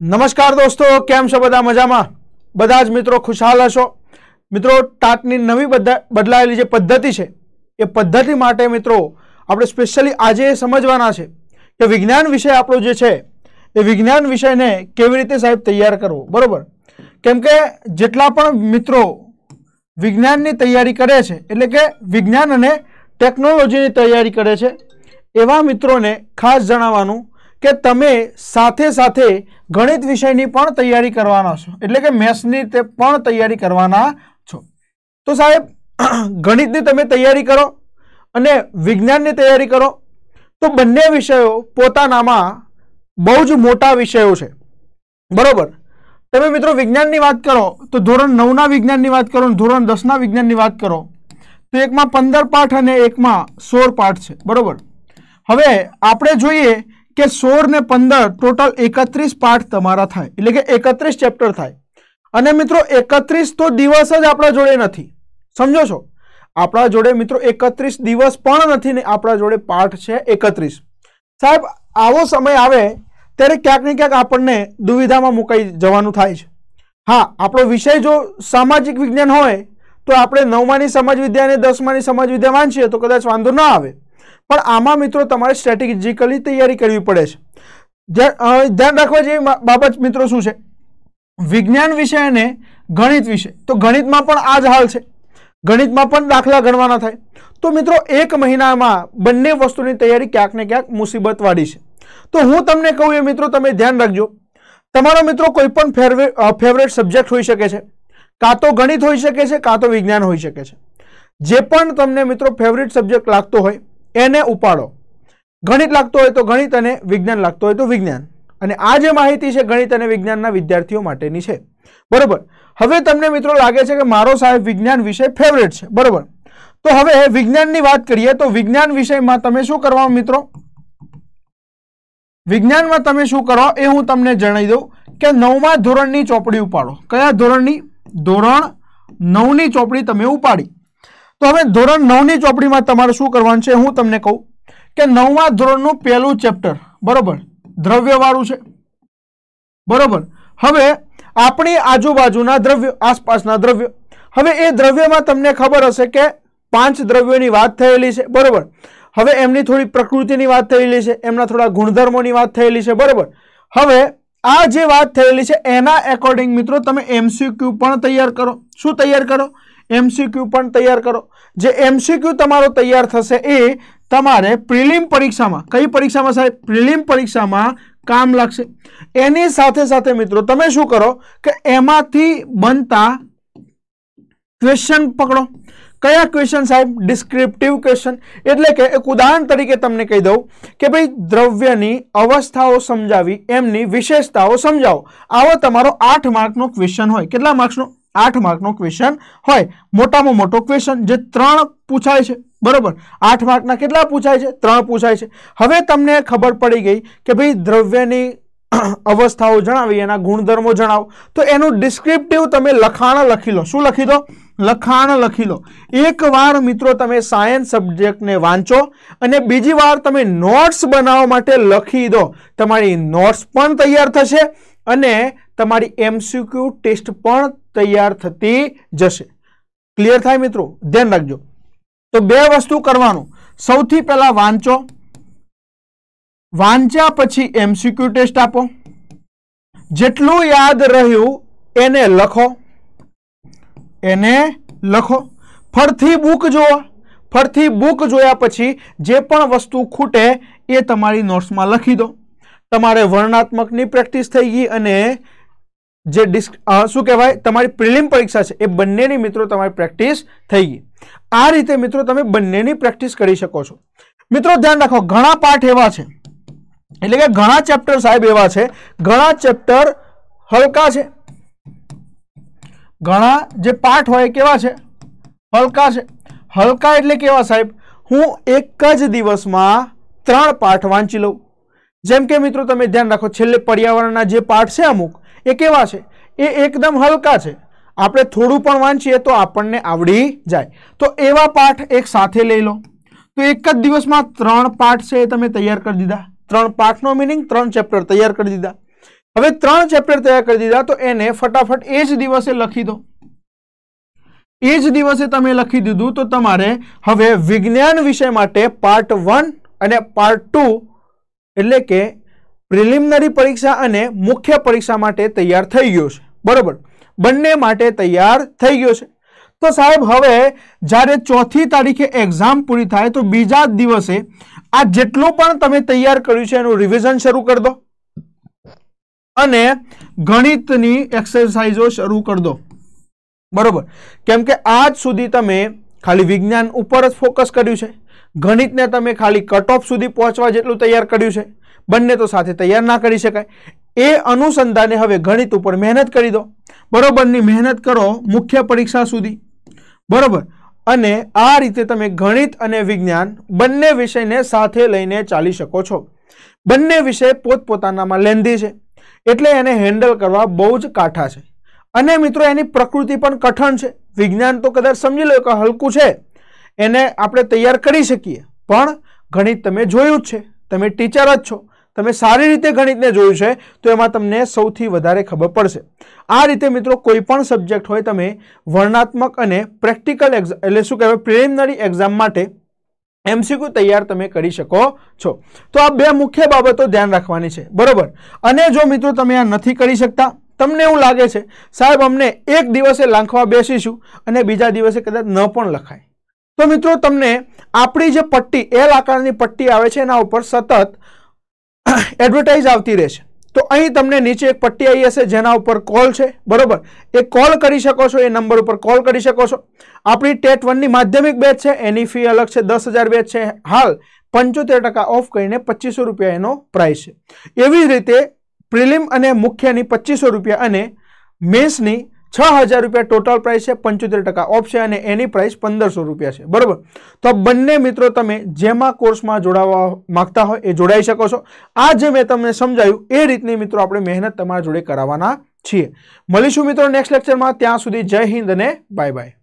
નમસ્કાર દોસ્તો કેમ છો બધા મજામાં બધા જ મિત્રો ખુશહાલ હશો મિત્રો ટાટની નવી બદલાયેલી જે પદ્ધતિ છે એ પદ્ધતિ માટે મિત્રો આપણે સ્પેશિયલી આજે એ સમજવાના છે કે વિજ્ઞાન વિષય આપણો જે છે એ વિજ્ઞાન વિષયને કેવી રીતે સાહેબ તૈયાર કરવો બરાબર કેમ કે જેટલા પણ મિત્રો વિજ્ઞાનની તૈયારી કરે છે એટલે કે વિજ્ઞાન અને ટેકનોલોજીની તૈયારી કરે છે એવા મિત્રોને ખાસ જણાવવાનું કે તમે સાથે સાથે ગણિત વિષયની પણ તૈયારી કરવાના છો એટલે કે મેથ્સની તે પણ તૈયારી કરવાના છો તો સાહેબ ગણિતની તમે તૈયારી કરો અને વિજ્ઞાનની તૈયારી કરો તો બંને વિષયો પોતાનામાં બહુ જ મોટા વિષયો છે બરાબર તમે મિત્રો વિજ્ઞાનની વાત કરો તો ધોરણ નવના વિજ્ઞાનની વાત કરો ધોરણ દસના વિજ્ઞાનની વાત કરો તો એકમાં પંદર પાઠ અને એકમાં સોળ પાઠ છે બરાબર હવે આપણે જોઈએ કે સોળ ને પંદર ટોટલ એકત્રીસ પાઠ તમારા થાય એટલે કે એકત્રીસ ચેપ્ટર થાય અને મિત્રો એકત્રીસ તો દિવસ જ આપણા જોડે નથી સમજો છો આપણા જોડે મિત્રો એકત્રીસ દિવસ પણ નથી ને આપણા જોડે પાઠ છે એકત્રીસ સાહેબ આવો સમય આવે ત્યારે ક્યાંક ને ક્યાંક આપણને દુવિધામાં મુકાઈ જવાનું થાય છે હા આપણો વિષય જો સામાજિક વિજ્ઞાન હોય તો આપણે નવમાની સમાજ વિદ્યા અને દસમાની સમાજ વિદ્યા વાંચીએ તો કદાચ વાંધો ન આવે પણ આમાં મિત્રો તમારે સ્ટ્રેટેજિકલી તૈયારી કરવી પડે છે ધ્યાન રાખવા જેવી બાબત મિત્રો શું છે વિજ્ઞાન વિષય અને ગણિત વિષય તો ગણિતમાં પણ આ જ હાલ છે ગણિતમાં પણ દાખલા ગણવાના થાય તો મિત્રો એક મહિનામાં બંને વસ્તુની તૈયારી ક્યાંક ને ક્યાંક મુસીબતવાળી છે તો હું તમને કહું એ મિત્રો તમે ધ્યાન રાખજો તમારો મિત્રો કોઈ પણ ફેવરેટ સબ્જેક્ટ હોઈ શકે છે કાં તો ગણિત હોઈ શકે છે કાં તો વિજ્ઞાન હોઈ શકે છે જે પણ તમને મિત્રો ફેવરેટ સબ્જેક્ટ લાગતો હોય એને ઉપાડો ગણિત લાગતો હોય તો ગણિત અને વિજ્ઞાન લાગતો હોય તો વિજ્ઞાન અને આ જે માહિતી છે ગણિત અને વિજ્ઞાનના વિદ્યાર્થીઓ માટેની છે બરાબર હવે તમને મિત્રો લાગે છે કે મારો સાહેબ વિજ્ઞાન વિષય ફેવરેટ છે બરાબર તો હવે વિજ્ઞાનની વાત કરીએ તો વિજ્ઞાન વિષયમાં તમે શું કરવા મિત્રો વિજ્ઞાનમાં તમે શું કરો એ હું તમને જણાવી દઉં કે નવમા ધોરણની ચોપડી ઉપાડો કયા ધોરણની ધોરણ નવની ચોપડી તમે ઉપાડી તો હવે ધોરણ નવની ચોપડીમાં તમારે શું કરવાનું છે હું તમને કહું કે નવમા ધોરણનું પહેલું ચેપ્ટર બરોબર દ્રવ્યવાળું છે બરોબર હવે આપણી આજુબાજુના દ્રવ્ય આસપાસના દ્રવ્ય હવે એ દ્રવ્યમાં તમને ખબર હશે કે પાંચ દ્રવ્યોની વાત થયેલી છે બરાબર હવે એમની થોડી પ્રકૃતિની વાત થયેલી છે એમના થોડા ગુણધર્મોની વાત થયેલી છે બરાબર હવે આ જે વાત થયેલી છે એના એકોર્ડિંગ મિત્રો તમે એમસીક્યુ પણ તૈયાર કરો શું તૈયાર કરો એમસીક્યુ પણ તૈયાર કરો જે એમસીક્યુ તમારો તૈયાર થશે એ તમારે પ્રિલિમ પરીક્ષામાં કઈ પરીક્ષામાં સાહેબ પ્રિલિમ પરીક્ષામાં કામ લાગશે એની સાથે સાથે મિત્રો તમે શું કરો કે એમાંથી બનતા ક્વેશ્ચન પકડો કયા ક્વેશ્ચન સાહેબ ડિસ્ક્રિપ્ટિવ ક્વેશ્ચન એટલે કે એક ઉદાહરણ તરીકે તમને કહી દઉં કે ભાઈ દ્રવ્યની અવસ્થાઓ સમજાવી એમની વિશેષતાઓ સમજાવો આવો તમારો આઠ માર્કનો ક્વેશ્ચન હોય કેટલા માર્ક્સનો આઠ માર્કનો ક્વેશ્ચન હોય મોટામાં મોટો ક્વેશ્ચન જે ત્રણ પૂછાય છે બરાબર આઠ માર્કના કેટલા પૂછાય છે ત્રણ પૂછાય છે હવે તમને ખબર પડી ગઈ કે ભાઈ દ્રવ્યની અવસ્થાઓ જણાવી એના ગુણધર્મો જણાવો તો એનું ડિસ્ક્રિપ્ટિવ તમે લખાણ લખી લો શું લખી દો લખાણ લખી લો એકવાર મિત્રો તમે સાયન્સ સબ્જેક્ટને વાંચો અને બીજી વાર તમે નોટ્સ બનાવવા માટે લખી દો તમારી નોટ્સ પણ તૈયાર થશે અને તમારી એમસીક્યુ ટેસ્ટ પણ તૈયાર થતી જશે ક્લિયર થાય મિત્રો ધ્યાન રાખજો તો બે વસ્તુ કરવાનું સૌથી પહેલાં વાંચો વાંચ્યા પછી એમસીક્યુ ટેસ્ટ આપો જેટલું યાદ રહ્યું એને લખો એને લખો ફરથી બુક જોવો ફરથી બુક જોયા પછી જે પણ વસ્તુ ખૂટે એ તમારી નોટ્સમાં લખી દો તમારે વર્ણાત્મકની પ્રેક્ટિસ થઈ ગઈ અને જે ડિસ્ક શું કહેવાય તમારી પ્રિલિમ પરીક્ષા છે એ બંનેની મિત્રો તમારી પ્રેક્ટિસ થઈ ગઈ આ રીતે મિત્રો તમે બંનેની પ્રેક્ટિસ કરી શકો છો મિત્રો ધ્યાન રાખો ઘણા પાઠ એવા છે એટલે કે ઘણા ચેપ્ટર સાહેબ એવા છે ઘણા ચેપ્ટર હલકા છે ઘણા જે પાઠ હોય કેવા છે હલકા છે હલકા એટલે કેવા સાહેબ હું એક જ દિવસમાં ત્રણ પાઠ વાંચી લઉં જેમ કે મિત્રો તમે ધ્યાન રાખો છેલ્લે પર્યાવરણના જે પાઠ છે અમુક એ કેવા છે એ એકદમ હલકા છે આપણે થોડું પણ વાંચીએ તો આપણને આવડી જાય તો એવા પાઠ એક સાથે લઈ લો તો એક જ દિવસમાં ત્રણ પાઠ છે એ તમે તૈયાર કરી દીધા ત્રણ પાઠનો મિનિંગ ત્રણ ચેપ્ટર તૈયાર કરી દીધા હવે ત્રણ ચેપ્ટર તૈયાર કરી દીધા તો એને ફટાફટ એ જ દિવસે લખી દો એ જ દિવસે તમે લખી દીધું તો તમારે હવે વિજ્ઞાન વિષય માટે પાર્ટ વન અને પાર્ટ ટુ એટલે કે પ્રિલિમનરી પરીક્ષા અને મુખ્ય પરીક્ષા માટે તૈયાર થઈ ગયો છે બરાબર બંને માટે તૈયાર થઈ ગયો છે તો સાહેબ હવે જ્યારે ચોથી તારીખે એક્ઝામ પૂરી થાય તો બીજા દિવસે આ જેટલું પણ તમે તૈયાર કર્યું છે એનું રિવિઝન શરૂ કરી દો અને ગણિતની એક્સરસાઇઝો શરૂ કરી દો બરાબર કેમ કે આજ સુધી તમે ખાલી વિજ્ઞાન ઉપર જ ફોકસ કર્યું છે ગણિતને તમે ખાલી કટ ઓફ સુધી પહોંચવા જેટલું તૈયાર કર્યું છે બંને તો સાથે તૈયાર ના કરી શકાય એ અનુસંધાને હવે ગણિત ઉપર મહેનત કરી દો બરાબરની મહેનત કરો મુખ્ય પરીક્ષા સુધી બરાબર અને આ રીતે તમે ગણિત અને વિજ્ઞાન બંને વિષયને સાથે લઈને ચાલી શકો છો બંને વિષય પોતપોતાનામાં લેન્ધી છે એટલે એને હેન્ડલ કરવા બહુ જ કાઠા છે અને મિત્રો એની પ્રકૃતિ પણ કઠણ છે વિજ્ઞાન તો કદાચ સમજી લો કે હલકું છે એને આપણે તૈયાર કરી શકીએ પણ ગણિત તમે જોયું જ છે તમે ટીચર જ છો તમે સારી રીતે ગણિતને જોયું છે તો એમાં તમને સૌથી વધારે ખબર પડશે આ રીતે મિત્રો કોઈપણ સબ્જેક્ટ હોય તમે વર્ણાત્મક અને પ્રેક્ટિકલ એટલે શું કહેવાય પ્રિલિમિનરી એક્ઝામ માટે એમસીક્યુ તૈયાર તમે કરી શકો છો તો આ બે મુખ્ય બાબતો ધ્યાન રાખવાની છે બરાબર અને જો મિત્રો તમે આ નથી કરી શકતા તમને એવું લાગે છે સાહેબ અમને એક દિવસે લાંખવા બેસીશું અને બીજા દિવસે કદાચ ન પણ લખાય તો મિત્રો તમને આપણી જે પટ્ટી એલ આકારની પટ્ટી આવે છે એના ઉપર સતત એડવર્ટાઇઝ આવતી રહેશે તો અહીં તમને નીચે એક પટ્ટી આવી હશે જેના ઉપર કોલ છે બરોબર એ કોલ કરી શકો છો એ નંબર ઉપર કોલ કરી શકો છો આપણી ટેટ વનની માધ્યમિક બેચ છે એની ફી અલગ છે દસ હજાર બેચ છે હાલ પંચોતેર ટકા ઓફ કરીને પચીસો રૂપિયા એનો પ્રાઇસ છે એવી જ રીતે પ્રિલિમ અને મુખ્યની પચીસો રૂપિયા અને મેન્સની છ હજાર રૂપિયા ટોટલ પ્રાઇસ છે પંચોતેર ટકા ઓફ છે અને એની પ્રાઇસ પંદરસો રૂપિયા છે બરાબર તો બંને મિત્રો તમે જેમાં કોર્સમાં જોડાવા માગતા હોય એ જોડાઈ શકો છો આ જે મેં તમને સમજાયું એ રીતની મિત્રો આપણે મહેનત તમારા જોડે કરાવવાના છીએ મળીશું મિત્રો નેક્સ્ટ લેક્ચરમાં ત્યાં સુધી જય હિન્દ અને બાય બાય